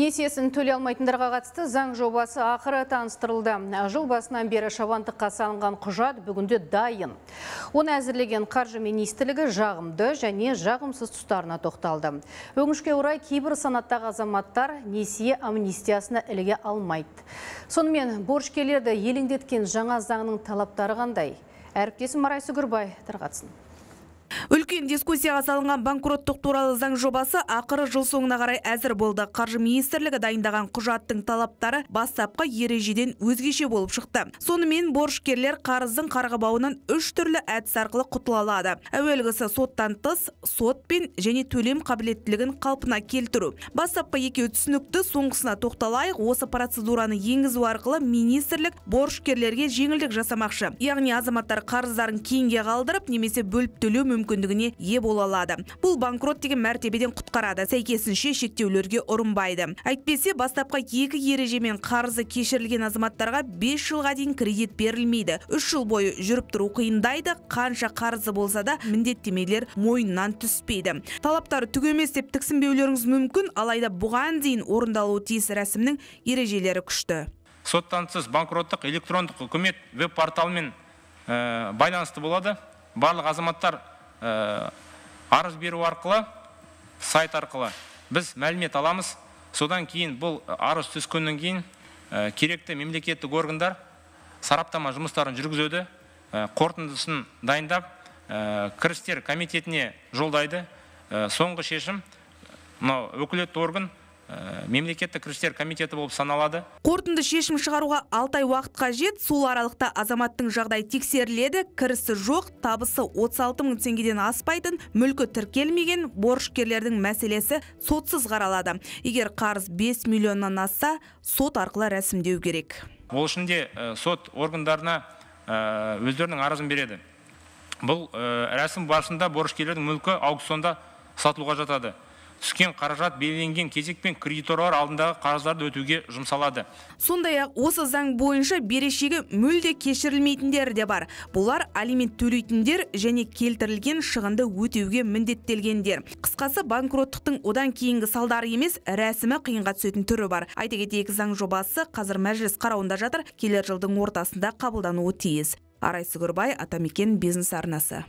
Несесін төле алмайтындарға қатысты заң жобасы ақыры таныстырылды. Жыл басынан бері шабандыққа салынған құжат бүгінде дайын. Оны әзірлеген қаржы министрлігі жағымды және жағымсыз тұстарына тоқталды. Өңішке орай кейбір санаттағы азаматтар несие амнистиясына іліге алмайды. Сонымен борышкелерді еліндеткен жаңа заңның талаптары қандай? Әріптесі Марай Сүгірбай кейін дискуссияға салынған банкроттық туралы заң жобасы ақыры жыл соңына қарай әзір болды қаржы министрлігі дайындаған құжаттың талаптары бастапқы ережеден өзгеше болып шықты сонымен борышкерлер қарыздың қарғыбауынан үш түрлі әдіс арқылы құтыла алады әуелгісі соттан тыс сотпен және төлем қабілеттілігін қалпына келтіру бастапқы екеуі түсінікті соңғысына тоқталайық осы процедураны енгізу арқылы министрлік борышкерлерге жеңілдік жасамақшы яғни азаматтар қарыздарын кейінге қалдырып немесе бөліп төлеу мүмкіндігіне ие бола алады бұл банкрот деген мәртебеден құтқарады сәйкесінше шектеулерге ұрынбайды әйтпесе бастапқы екі ережемен қарызы кешірілген азаматтарға 5 жылға дейін кредит берілмейді үш жыл бойы жүріп тұру қиындайды қанша қарызы болса да міндеттемелер мойнынан түспейді талаптары түк емес деп тіксінбеулеріңіз мүмкін алайда бұған дейін орындалуы тиіс рәсімнің ережелері күшті соттансыз банкроттық электрондық үкімет веб порталымен ә, э, байланысты болады барлық азаматтар Э, арыз беру арқылы сайт арқылы біз мәлімет аламыз содан кейін бұл арыз түскеннен кейін ә, керекті мемлекеттік органдар сараптама жұмыстарын жүргізеді ә, э, қорытындысын дайындап ә, кірістер комитетіне жолдайды соңғы шешім мынау өкілетті орган Э, мемлекеттік кірістер комитеті болып саналады қорытынды шешім шығаруға алты ай уақыт қажет сол аралықта азаматтың жағдайы тексеріледі кірісі жоқ табысы 36 мың теңгеден аспайтын мүлкі тіркелмеген борышкерлердің мәселесі сотсыз қаралады егер қарыз 5 миллионнан асса сот арқылы рәсімдеу керек ол үшін э, сот органдарына э, өздерінің арызын береді бұл рәсім барысында борышкерлердің мүлкі аукционда сатылуға жатады түскен қаражат белгіленген кезекпен кредиторлар алдындағы қарыздарды өтуге жұмсалады сондай ақ осы заң бойынша берешегі мүлде кешірілмейтіндер де бар бұлар алимент төлейтіндер және келтірілген шығынды өтеуге міндеттелгендер қысқасы банкроттықтың одан кейінгі салдары емес рәсімі қиынға түсетін түрі бар айта кетейік заң жобасы қазір мәжіліс қарауында жатыр келер жылдың ортасында қабылдануы тиіс арай сүгірбай атамекен бизнес арнасы